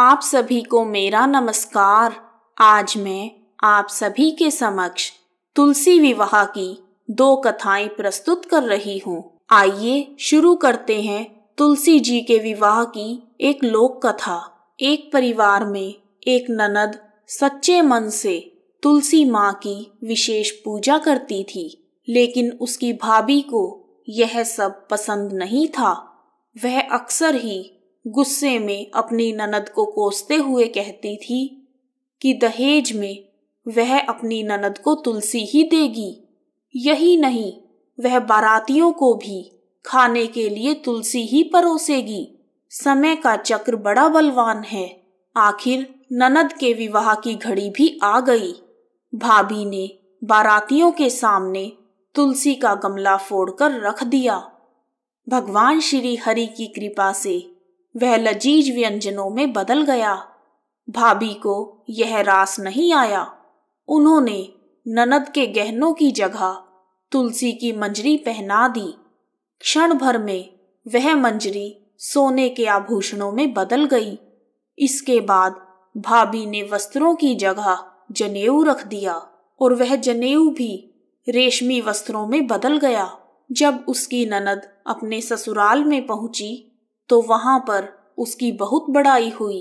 आप सभी को मेरा नमस्कार आज मैं आप सभी के समक्ष तुलसी विवाह की दो कथाएं प्रस्तुत कर रही हूँ आइए शुरू करते हैं तुलसी जी के विवाह की एक लोक कथा एक परिवार में एक ननद सच्चे मन से तुलसी माँ की विशेष पूजा करती थी लेकिन उसकी भाभी को यह सब पसंद नहीं था वह अक्सर ही गुस्से में अपनी ननद को कोसते हुए कहती थी कि दहेज में वह अपनी ननद को तुलसी ही देगी यही नहीं वह बारातियों को भी खाने के लिए तुलसी ही परोसेगी समय का चक्र बड़ा बलवान है आखिर ननद के विवाह की घड़ी भी आ गई भाभी ने बारातियों के सामने तुलसी का गमला फोड़कर रख दिया भगवान श्री हरि की कृपा से वह लजीज व्यंजनों में बदल गया भाभी को यह रास नहीं आया उन्होंने ननद के गहनों की जगह तुलसी की मंजरी पहना दी क्षण भर में वह मंजरी सोने के आभूषणों में बदल गई इसके बाद भाभी ने वस्त्रों की जगह जनेऊ रख दिया और वह जनेऊ भी रेशमी वस्त्रों में बदल गया जब उसकी ननद अपने ससुराल में पहुंची तो वहां पर उसकी बहुत बड़ाई हुई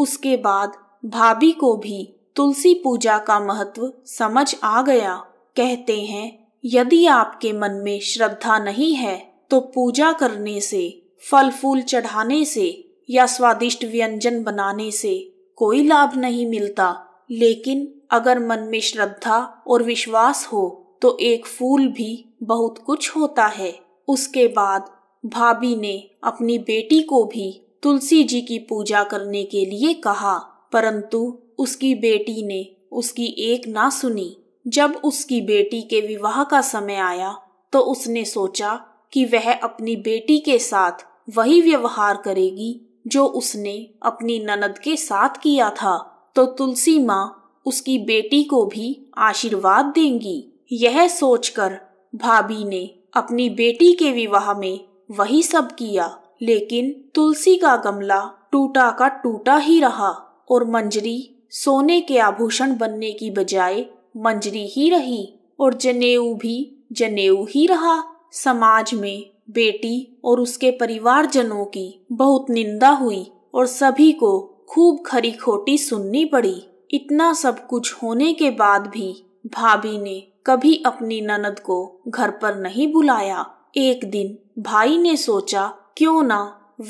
उसके बाद भाभी को भी तुलसी पूजा का महत्व समझ आ गया कहते हैं यदि आपके मन में श्रद्धा नहीं है तो पूजा करने से फल फूल चढ़ाने से या स्वादिष्ट व्यंजन बनाने से कोई लाभ नहीं मिलता लेकिन अगर मन में श्रद्धा और विश्वास हो तो एक फूल भी बहुत कुछ होता है उसके बाद भाभी ने अपनी बेटी को भी तुलसी जी की पूजा करने के लिए कहा परंतु उसकी बेटी ने उसकी एक ना सुनी जब उसकी बेटी के विवाह का समय आया तो उसने सोचा कि वह अपनी बेटी के साथ वही व्यवहार करेगी जो उसने अपनी ननद के साथ किया था तो तुलसी माँ उसकी बेटी को भी आशीर्वाद देंगी यह सोचकर भाभी ने अपनी बेटी के विवाह में वही सब किया लेकिन तुलसी का गमला टूटा का टूटा ही रहा और मंजरी सोने के आभूषण बनने की बजाय मंजरी ही रही और जनेऊ भी जनेऊ ही रहा समाज में बेटी और उसके परिवारजनों की बहुत निंदा हुई और सभी को खूब खरी खोटी सुननी पड़ी इतना सब कुछ होने के बाद भी भाभी ने कभी अपनी ननद को घर पर नहीं बुलाया एक दिन भाई ने सोचा क्यों ना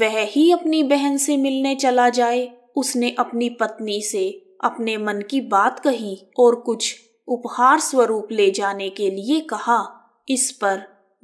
वह ही अपनी बहन से मिलने चला जाए उसने अपनी पत्नी से अपने मन की बात कही और कुछ उपहार स्वरूप ले जाने के लिए कहा इस पर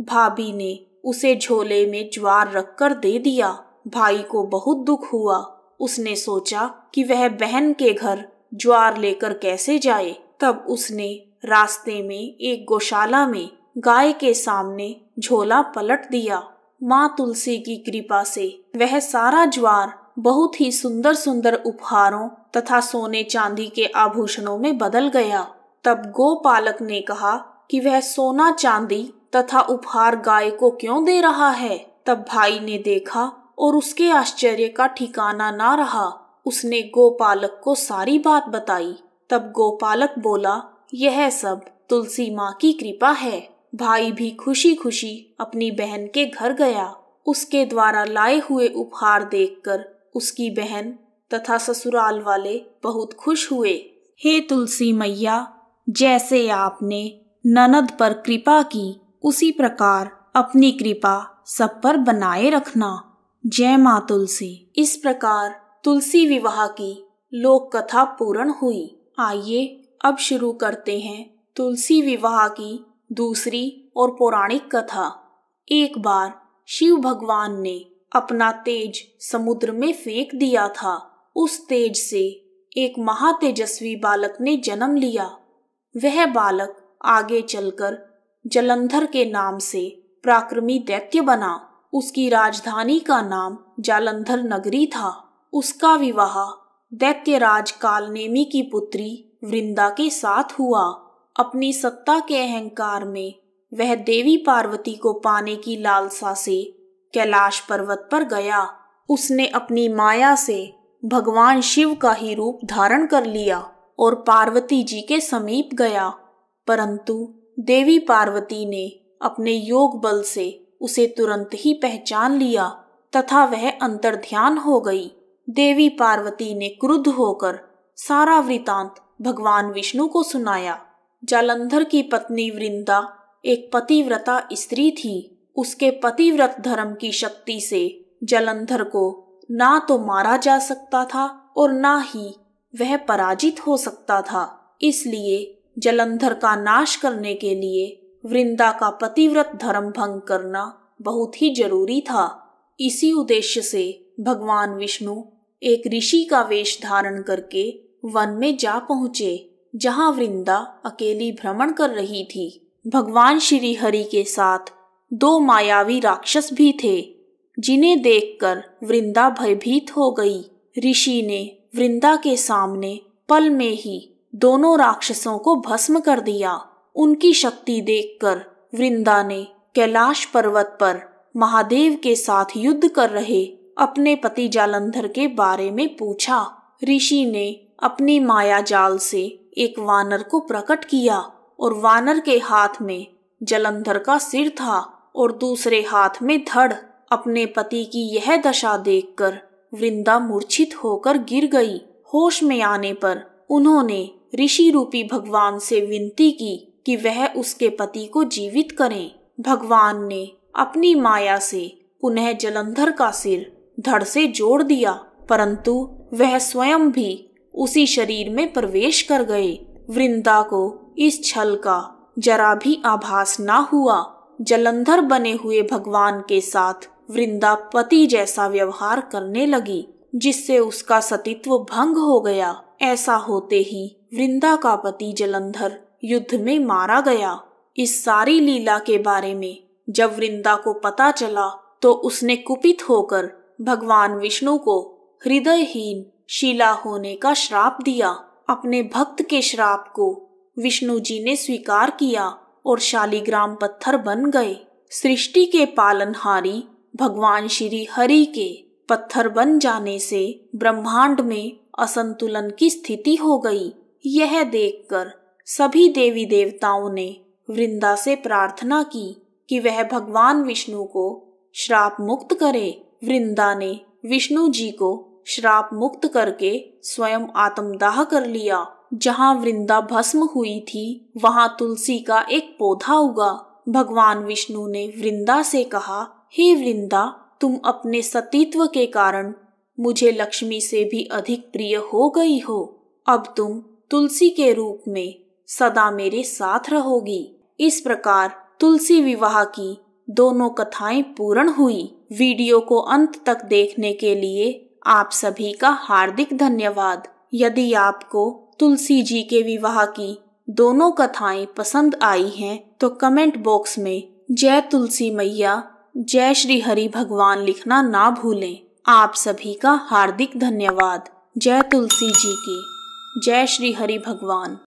भाभी ने उसे झोले में ज्वार रखकर दे दिया भाई को बहुत दुख हुआ उसने सोचा कि वह बहन के घर ज्वार लेकर कैसे जाए तब उसने रास्ते में एक गौशाला में गाय के सामने झोला पलट दिया माँ तुलसी की कृपा से वह सारा ज्वार बहुत ही सुंदर सुंदर उपहारों तथा सोने चांदी के आभूषणों में बदल गया तब गोपालक ने कहा कि वह सोना चांदी तथा उपहार गाय को क्यों दे रहा है तब भाई ने देखा और उसके आश्चर्य का ठिकाना ना रहा उसने गोपालक को सारी बात बताई तब गोपालक बोला यह सब तुलसी माँ की कृपा है भाई भी खुशी खुशी अपनी बहन के घर गया उसके द्वारा लाए हुए उपहार देखकर उसकी बहन तथा ससुराल वाले बहुत खुश हुए हे तुलसी मैया जैसे आपने ननद पर कृपा की उसी प्रकार अपनी कृपा सब पर बनाए रखना जय माँ तुलसी इस प्रकार तुलसी विवाह की लोक कथा पूर्ण हुई आइए अब शुरू करते हैं तुलसी विवाह की दूसरी और पौराणिक कथा एक बार शिव भगवान ने अपना तेज समुद्र में फेंक दिया था उस तेज से एक महातेजस्वी बालक ने जन्म लिया वह बालक आगे चलकर जलंधर के नाम से प्राक्रमी दैत्य बना उसकी राजधानी का नाम जालंधर नगरी था उसका विवाह दैत्यराज कालनेमी की पुत्री वृंदा के साथ हुआ अपनी सत्ता के अहंकार में वह देवी पार्वती को पाने की लालसा से कैलाश पर्वत पर गया उसने अपनी माया से भगवान शिव का ही रूप धारण कर लिया और पार्वती जी के समीप गया परंतु देवी पार्वती ने अपने योग बल से उसे तुरंत ही पहचान लिया तथा वह अंतर ध्यान हो गई देवी पार्वती ने क्रुद्ध होकर सारा वृतांत भगवान विष्णु को सुनाया जालंधर की पत्नी वृंदा एक पतिव्रता स्त्री थी उसके पतिव्रत धर्म की शक्ति से जलंधर को ना तो मारा जा सकता था और ना ही वह पराजित हो सकता था इसलिए जलंधर का नाश करने के लिए वृंदा का पतिव्रत धर्म भंग करना बहुत ही जरूरी था इसी उद्देश्य से भगवान विष्णु एक ऋषि का वेश धारण करके वन में जा पहुंचे जहां वृंदा अकेली भ्रमण कर रही थी भगवान श्री हरि के साथ दो मायावी राक्षस भी थे जिन्हें देखकर वृंदा भयभीत हो गई ऋषि ने वृंदा के सामने पल में ही दोनों राक्षसों को भस्म कर दिया उनकी शक्ति देखकर वृंदा ने कैलाश पर्वत पर महादेव के साथ युद्ध कर रहे अपने पति जालंधर के बारे में पूछा ऋषि ने अपनी माया जाल से एक वानर को प्रकट किया और वानर के हाथ में जलंधर का सिर था और दूसरे हाथ में धड़ अपने पति की यह दशा देखकर वृंदा मूर्छित होकर गिर गई होश में आने पर उन्होंने ऋषि रूपी भगवान से विनती की कि वह उसके पति को जीवित करें भगवान ने अपनी माया से पुनः जलंधर का सिर धड़ से जोड़ दिया परंतु वह स्वयं भी उसी शरीर में प्रवेश कर गए वृंदा को इस छल का जरा भी आभास ना हुआ जलंधर बने हुए भगवान के साथ वृंदा पति जैसा व्यवहार करने लगी जिससे उसका सतीत्व भंग हो गया ऐसा होते ही वृंदा का पति जलंधर युद्ध में मारा गया इस सारी लीला के बारे में जब वृंदा को पता चला तो उसने कुपित होकर भगवान विष्णु को हृदयहीन शिला होने का श्राप दिया अपने भक्त के श्राप को विष्णु जी ने स्वीकार किया और शालीग्राम पत्थर बन गए सृष्टि के पालनहारी भगवान श्री हरि के पत्थर बन जाने से ब्रह्मांड में असंतुलन की स्थिति हो गई यह देखकर सभी देवी देवताओं ने वृंदा से प्रार्थना की कि वह भगवान विष्णु को श्राप मुक्त करे वृंदा ने विष्णु जी को श्राप मुक्त करके स्वयं आत्मदाह कर लिया जहाँ वृंदा भस्म हुई थी वहाँ तुलसी का एक पौधा उगा भगवान विष्णु ने वृंदा से कहा हे वृंदा तुम अपने सतीत्व के कारण मुझे लक्ष्मी से भी अधिक प्रिय हो गई हो अब तुम तुलसी के रूप में सदा मेरे साथ रहोगी इस प्रकार तुलसी विवाह की दोनों कथाएं पूर्ण हुई वीडियो को अंत तक देखने के लिए आप सभी का हार्दिक धन्यवाद यदि आपको तुलसी जी के विवाह की दोनों कथाएं पसंद आई हैं तो कमेंट बॉक्स में जय तुलसी मैया जय श्री हरि भगवान लिखना ना भूलें आप सभी का हार्दिक धन्यवाद जय तुलसी जी की जय श्री हरि भगवान